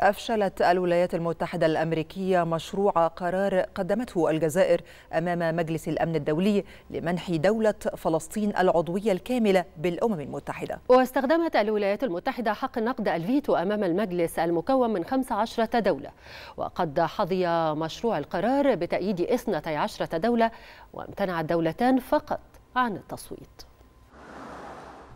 أفشلت الولايات المتحدة الأمريكية مشروع قرار قدمته الجزائر أمام مجلس الأمن الدولي لمنح دولة فلسطين العضوية الكاملة بالأمم المتحدة واستخدمت الولايات المتحدة حق النقد الفيتو أمام المجلس المكون من 15 دولة وقد حظي مشروع القرار بتأييد 12 دولة وامتنعت دولتان فقط عن التصويت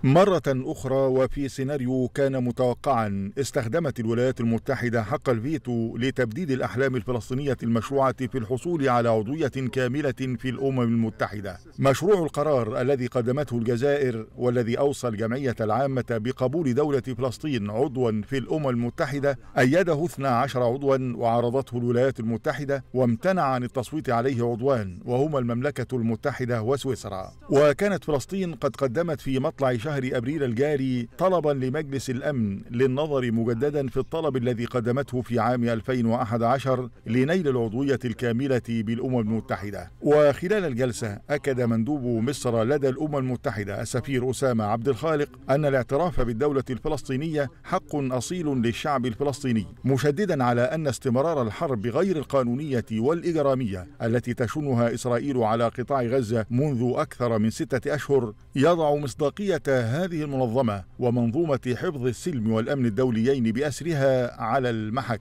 مرة أخرى وفي سيناريو كان متوقعا استخدمت الولايات المتحدة حق الفيتو لتبديد الأحلام الفلسطينية المشروعة في الحصول على عضوية كاملة في الأمم المتحدة مشروع القرار الذي قدمته الجزائر والذي أوصى الجمعية العامة بقبول دولة فلسطين عضوا في الأمم المتحدة أيده 12 عضوا وعرضته الولايات المتحدة وامتنع عن التصويت عليه عضوان وهما المملكة المتحدة وسويسرا وكانت فلسطين قد قدمت في مطلع شهر شهر أبريل الجاري طلبا لمجلس الأمن للنظر مجددا في الطلب الذي قدمته في عام 2011 لنيل العضوية الكاملة بالأمم المتحدة وخلال الجلسة أكد مندوب مصر لدى الأمم المتحدة السفير أسامة عبد الخالق أن الاعتراف بالدولة الفلسطينية حق أصيل للشعب الفلسطيني مشددا على أن استمرار الحرب غير القانونية والإجرامية التي تشنها إسرائيل على قطاع غزة منذ أكثر من ستة أشهر يضع مصداقية هذه المنظمة ومنظومة حفظ السلم والأمن الدوليين بأسرها على المحك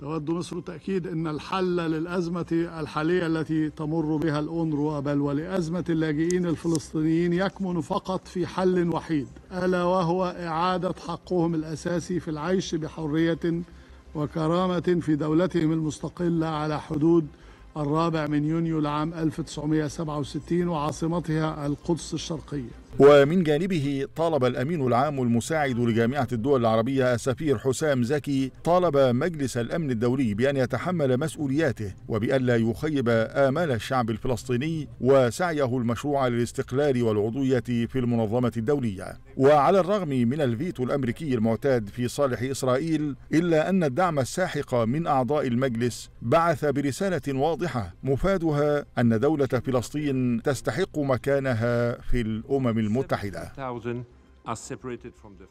تود مصر تأكيد أن الحل للأزمة الحالية التي تمر بها الأونروا بل ولأزمة اللاجئين الفلسطينيين يكمن فقط في حل وحيد ألا وهو إعادة حقهم الأساسي في العيش بحرية وكرامة في دولتهم المستقلة على حدود الرابع من يونيو لعام 1967 وعاصمتها القدس الشرقية ومن جانبه طالب الأمين العام المساعد لجامعة الدول العربية السفير حسام زكي طالب مجلس الأمن الدولي بأن يتحمل مسؤولياته وبألا يخيب آمال الشعب الفلسطيني وسعيه المشروع للاستقلال والعضوية في المنظمة الدولية وعلى الرغم من الفيتو الأمريكي المعتاد في صالح إسرائيل إلا أن الدعم الساحق من أعضاء المجلس بعث برسالة واضحة مفادها أن دولة فلسطين تستحق مكانها في الأمم المتحدة